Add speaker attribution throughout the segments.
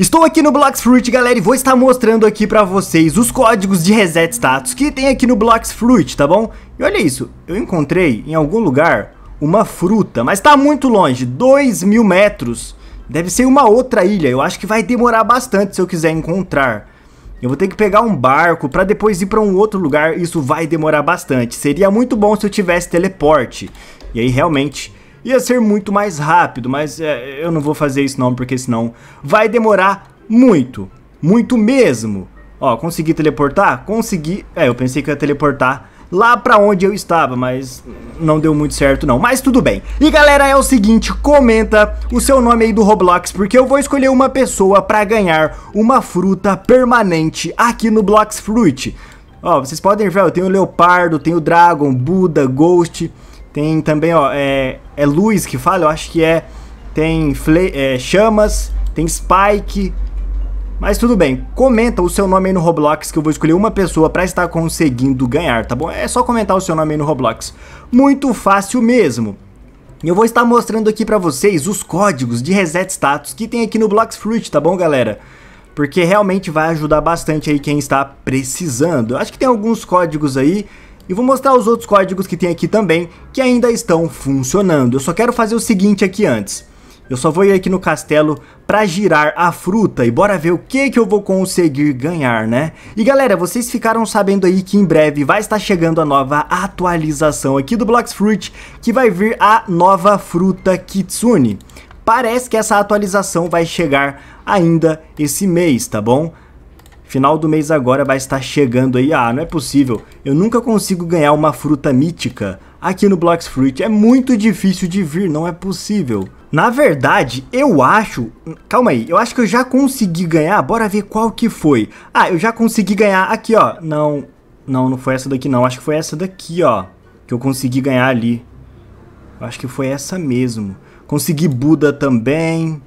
Speaker 1: Estou aqui no Fruit, galera, e vou estar mostrando aqui pra vocês os códigos de reset status que tem aqui no Fruit, tá bom? E olha isso, eu encontrei em algum lugar uma fruta, mas tá muito longe, 2 mil metros. Deve ser uma outra ilha, eu acho que vai demorar bastante se eu quiser encontrar. Eu vou ter que pegar um barco para depois ir para um outro lugar, isso vai demorar bastante. Seria muito bom se eu tivesse teleporte. E aí realmente ia ser muito mais rápido, mas é, eu não vou fazer isso não, porque senão vai demorar muito, muito mesmo. Ó, consegui teleportar? Consegui. É, eu pensei que ia teleportar lá para onde eu estava, mas não deu muito certo não, mas tudo bem. E galera, é o seguinte, comenta o seu nome aí do Roblox, porque eu vou escolher uma pessoa para ganhar uma fruta permanente aqui no Blox Fruit. Ó, vocês podem ver, eu tenho leopardo, tenho dragon, buda, ghost... Tem também, ó, é, é luz que fala, eu acho que é. Tem fle é, chamas, tem spike. Mas tudo bem, comenta o seu nome aí no Roblox que eu vou escolher uma pessoa para estar conseguindo ganhar, tá bom? É só comentar o seu nome aí no Roblox. Muito fácil mesmo. E eu vou estar mostrando aqui para vocês os códigos de reset status que tem aqui no Fruit, tá bom, galera? Porque realmente vai ajudar bastante aí quem está precisando. Eu acho que tem alguns códigos aí e vou mostrar os outros códigos que tem aqui também, que ainda estão funcionando. Eu só quero fazer o seguinte aqui antes. Eu só vou ir aqui no castelo para girar a fruta e bora ver o que que eu vou conseguir ganhar, né? E galera, vocês ficaram sabendo aí que em breve vai estar chegando a nova atualização aqui do Blox Fruit, que vai vir a nova fruta Kitsune. Parece que essa atualização vai chegar ainda esse mês, tá bom? Final do mês agora vai estar chegando aí. Ah, não é possível. Eu nunca consigo ganhar uma fruta mítica aqui no Blocks Fruit. É muito difícil de vir, não é possível. Na verdade, eu acho... Calma aí, eu acho que eu já consegui ganhar. Bora ver qual que foi. Ah, eu já consegui ganhar aqui, ó. Não, não, não foi essa daqui não. Acho que foi essa daqui, ó. Que eu consegui ganhar ali. Acho que foi essa mesmo. Consegui Buda também.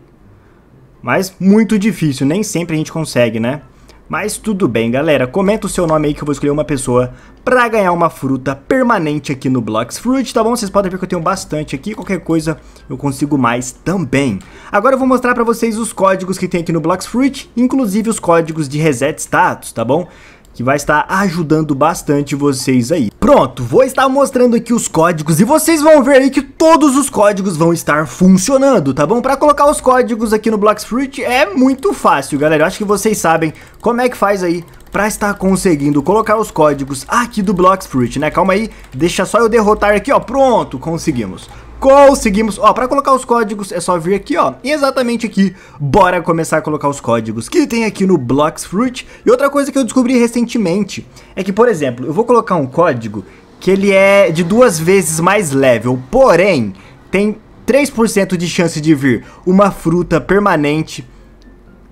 Speaker 1: Mas muito difícil, nem sempre a gente consegue, né? Mas tudo bem, galera. Comenta o seu nome aí que eu vou escolher uma pessoa pra ganhar uma fruta permanente aqui no Blocks Fruit, tá bom? Vocês podem ver que eu tenho bastante aqui, qualquer coisa eu consigo mais também. Agora eu vou mostrar pra vocês os códigos que tem aqui no Blocks Fruit, inclusive os códigos de reset status, tá bom? que vai estar ajudando bastante vocês aí. Pronto, vou estar mostrando aqui os códigos e vocês vão ver aí que todos os códigos vão estar funcionando, tá bom? Para colocar os códigos aqui no Blocks Fruit é muito fácil, galera. Eu acho que vocês sabem como é que faz aí para estar conseguindo colocar os códigos aqui do Blocks Fruit. né? Calma aí, deixa só eu derrotar aqui, ó. Pronto, conseguimos conseguimos. Ó, para colocar os códigos é só vir aqui, ó. E exatamente aqui, bora começar a colocar os códigos que tem aqui no Blocks Fruit. E outra coisa que eu descobri recentemente é que, por exemplo, eu vou colocar um código que ele é de duas vezes mais level, porém tem 3% de chance de vir uma fruta permanente,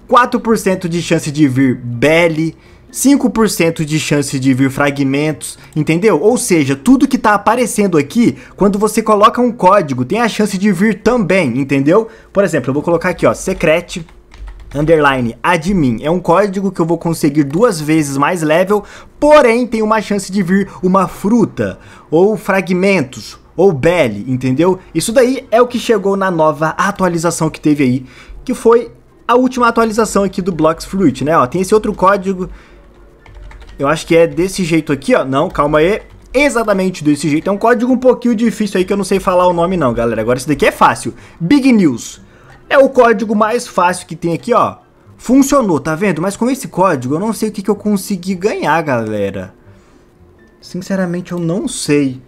Speaker 1: 4% de chance de vir belly, 5% de chance de vir fragmentos, entendeu? Ou seja, tudo que está aparecendo aqui, quando você coloca um código, tem a chance de vir também, entendeu? Por exemplo, eu vou colocar aqui, ó, secret underline admin. É um código que eu vou conseguir duas vezes mais level, porém tem uma chance de vir uma fruta ou fragmentos ou belly, entendeu? Isso daí é o que chegou na nova atualização que teve aí, que foi a última atualização aqui do Blocks Fruit, né? Ó, tem esse outro código eu acho que é desse jeito aqui, ó. Não, calma aí. Exatamente desse jeito. É um código um pouquinho difícil aí que eu não sei falar o nome não, galera. Agora esse daqui é fácil. Big News. É o código mais fácil que tem aqui, ó. Funcionou, tá vendo? Mas com esse código eu não sei o que, que eu consegui ganhar, galera. Sinceramente, eu não sei.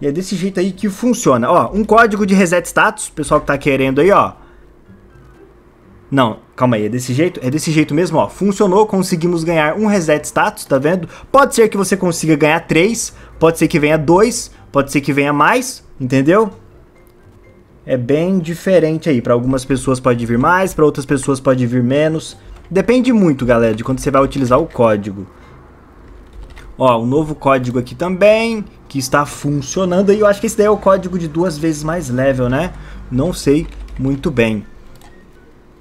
Speaker 1: E é desse jeito aí que funciona. Ó, um código de reset status, pessoal que tá querendo aí, ó. Não, calma aí, é desse jeito? É desse jeito mesmo, ó. Funcionou, conseguimos ganhar um reset status, tá vendo? Pode ser que você consiga ganhar três, pode ser que venha dois, pode ser que venha mais, entendeu? É bem diferente aí, para algumas pessoas pode vir mais, para outras pessoas pode vir menos. Depende muito, galera, de quando você vai utilizar o código. Ó, um novo código aqui também, que está funcionando. E eu acho que esse daí é o código de duas vezes mais level, né? Não sei muito bem.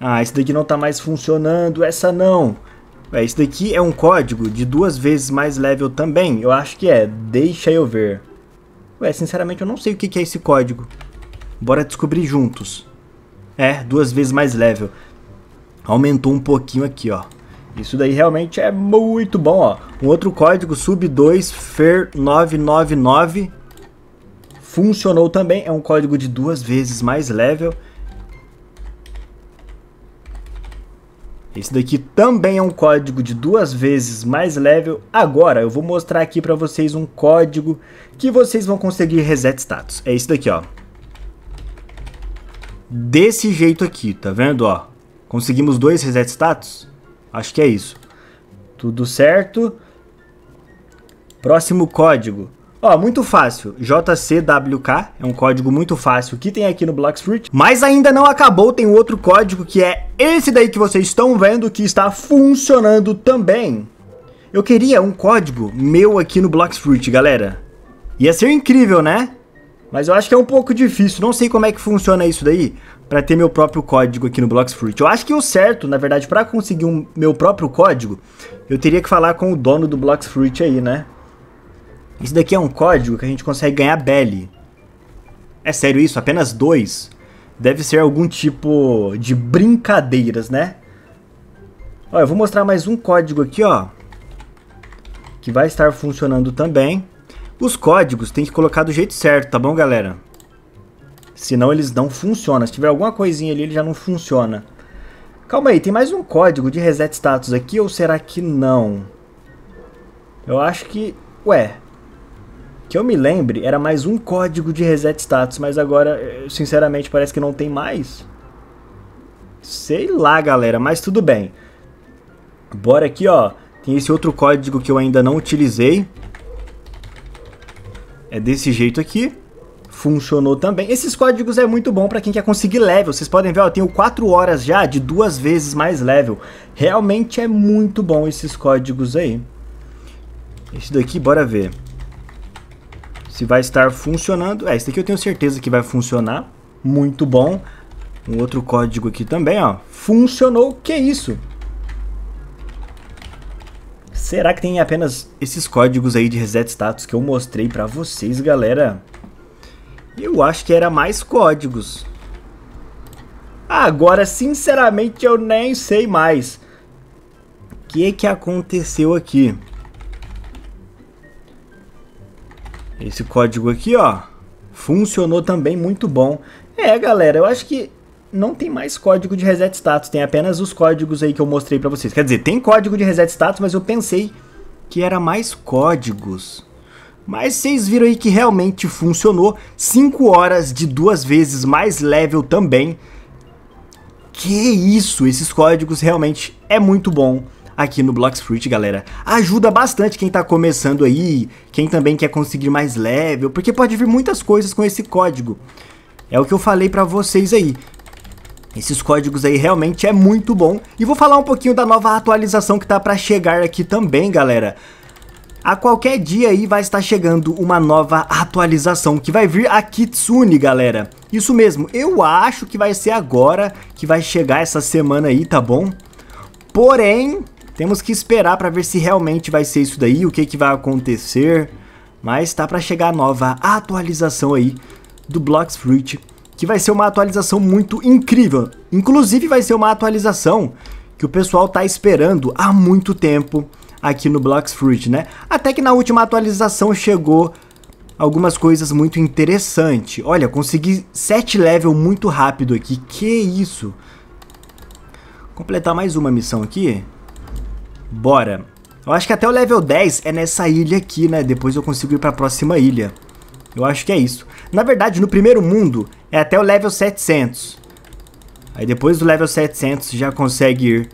Speaker 1: Ah, esse daqui não tá mais funcionando, essa não. É, esse daqui é um código de duas vezes mais level também. Eu acho que é. Deixa eu ver. Ué, sinceramente eu não sei o que é esse código. Bora descobrir juntos. É, duas vezes mais level. Aumentou um pouquinho aqui, ó. Isso daí realmente é muito bom, ó. Um outro código, sub2fer999. Funcionou também, é um código de duas vezes mais level. Esse daqui também é um código de duas vezes mais level. Agora eu vou mostrar aqui para vocês um código que vocês vão conseguir reset status. É esse daqui, ó. Desse jeito aqui, tá vendo, ó? Conseguimos dois reset status? Acho que é isso. Tudo certo. Próximo código. Ó, muito fácil. JCWK é um código muito fácil que tem aqui no Fruit? Mas ainda não acabou, tem outro código que é esse daí que vocês estão vendo que está funcionando também. Eu queria um código meu aqui no Fruit, galera. Ia ser incrível, né? Mas eu acho que é um pouco difícil, não sei como é que funciona isso daí para ter meu próprio código aqui no Fruit. Eu acho que o certo, na verdade, para conseguir um meu próprio código, eu teria que falar com o dono do Fruit aí, né? Isso daqui é um código que a gente consegue ganhar belly. É sério isso? Apenas dois? Deve ser algum tipo de brincadeiras, né? Olha, eu vou mostrar mais um código aqui, ó. Que vai estar funcionando também. Os códigos tem que colocar do jeito certo, tá bom, galera? Senão eles não funcionam. Se tiver alguma coisinha ali, ele já não funciona. Calma aí, tem mais um código de reset status aqui ou será que não? Eu acho que... Ué, que eu me lembre, era mais um código de reset status, mas agora, eh, sinceramente, parece que não tem mais. Sei lá, galera, mas tudo bem. Bora aqui, ó. Tem esse outro código que eu ainda não utilizei. É desse jeito aqui. Funcionou também. Esses códigos é muito bom para quem quer conseguir level. Vocês podem ver, ó, eu tenho 4 horas já de duas vezes mais level. Realmente é muito bom esses códigos aí. Esse daqui, bora ver se vai estar funcionando. É, esse aqui eu tenho certeza que vai funcionar. Muito bom. Um outro código aqui também, ó. Funcionou, que isso? Será que tem apenas esses códigos aí de reset status que eu mostrei pra vocês, galera? Eu acho que era mais códigos. Agora, sinceramente, eu nem sei mais. O que que aconteceu aqui? Esse código aqui, ó, funcionou também muito bom. É, galera, eu acho que não tem mais código de reset status, tem apenas os códigos aí que eu mostrei para vocês. Quer dizer, tem código de reset status, mas eu pensei que era mais códigos. Mas vocês viram aí que realmente funcionou. 5 horas de duas vezes mais level também. Que isso, esses códigos realmente é muito bom aqui no Fruit, galera. Ajuda bastante quem tá começando aí, quem também quer conseguir mais level, porque pode vir muitas coisas com esse código. É o que eu falei pra vocês aí. Esses códigos aí realmente é muito bom. E vou falar um pouquinho da nova atualização que tá pra chegar aqui também, galera. A qualquer dia aí vai estar chegando uma nova atualização que vai vir a Kitsune, galera. Isso mesmo, eu acho que vai ser agora que vai chegar essa semana aí, tá bom? Porém, temos que esperar para ver se realmente vai ser isso daí, o que, que vai acontecer. Mas tá para chegar a nova atualização aí do Blocks Fruit, que vai ser uma atualização muito incrível. Inclusive vai ser uma atualização que o pessoal tá esperando há muito tempo aqui no Blocks Fruit, né? Até que na última atualização chegou algumas coisas muito interessantes. Olha, consegui 7 level muito rápido aqui. Que isso? Completar mais uma missão aqui. Bora. Eu acho que até o level 10 é nessa ilha aqui, né? Depois eu consigo ir pra próxima ilha. Eu acho que é isso. Na verdade, no primeiro mundo é até o level 700. Aí depois do level 700 já consegue ir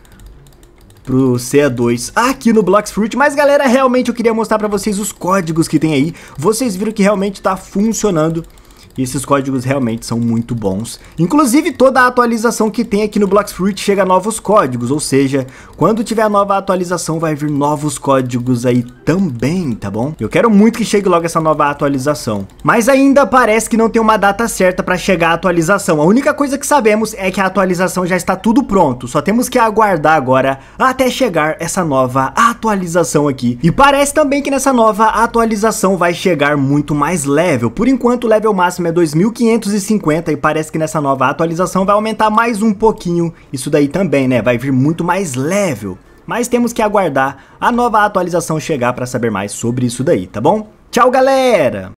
Speaker 1: pro CA2 aqui no Blocks Fruit. Mas galera, realmente eu queria mostrar pra vocês os códigos que tem aí. Vocês viram que realmente tá funcionando esses códigos realmente são muito bons. Inclusive, toda a atualização que tem aqui no Fruit chega a novos códigos, ou seja, quando tiver a nova atualização vai vir novos códigos aí também, tá bom? Eu quero muito que chegue logo essa nova atualização. Mas ainda parece que não tem uma data certa para chegar a atualização. A única coisa que sabemos é que a atualização já está tudo pronto, só temos que aguardar agora até chegar essa nova atualização aqui. E parece também que nessa nova atualização vai chegar muito mais level. Por enquanto, o level máximo é é 2550 e parece que nessa nova atualização vai aumentar mais um pouquinho isso daí também, né? Vai vir muito mais level. Mas temos que aguardar a nova atualização chegar para saber mais sobre isso daí, tá bom? Tchau, galera!